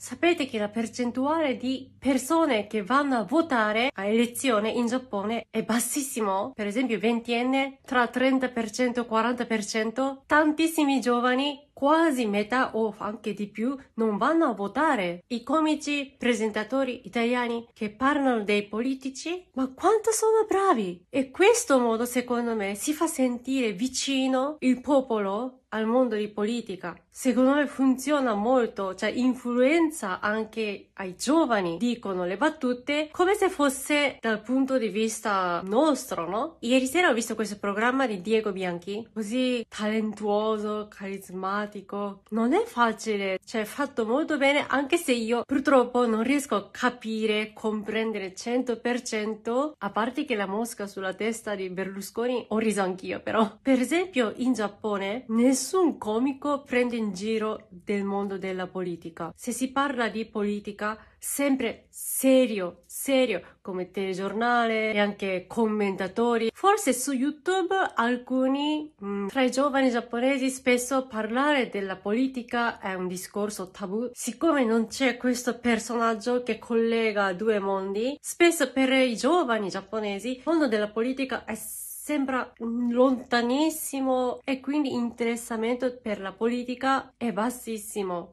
Sapete che la percentuale di persone che vanno a votare a elezione in Giappone è bassissimo? Per esempio, ventenne tra 30% e 40%, tantissimi giovani quasi metà o anche di più non vanno a votare. I comici presentatori italiani che parlano dei politici, ma quanto sono bravi! E questo modo, secondo me, si fa sentire vicino il popolo al mondo di politica. Secondo me funziona molto, cioè influenza anche ai giovani. Dicono le battute come se fosse dal punto di vista nostro, no? Ieri sera ho visto questo programma di Diego Bianchi, così talentuoso, carismatico automatico. Non è facile, cioè fatto molto bene anche se io purtroppo non riesco a capire, comprendere 100%, a parte che la mosca sulla testa di Berlusconi ho riso anch'io però. Per esempio in Giappone nessun comico prende in giro del mondo della politica. Se si parla di politica sempre serio, serio, come telegiornale e anche commentatori. Forse su YouTube alcuni mh, tra i giovani giapponesi spesso parlare parlare della politica è un discorso tabù, siccome non c'è questo personaggio che collega due mondi, spesso per i giovani giapponesi il mondo della politica è sembra lontanissimo e quindi interessamento per la politica è bassissimo.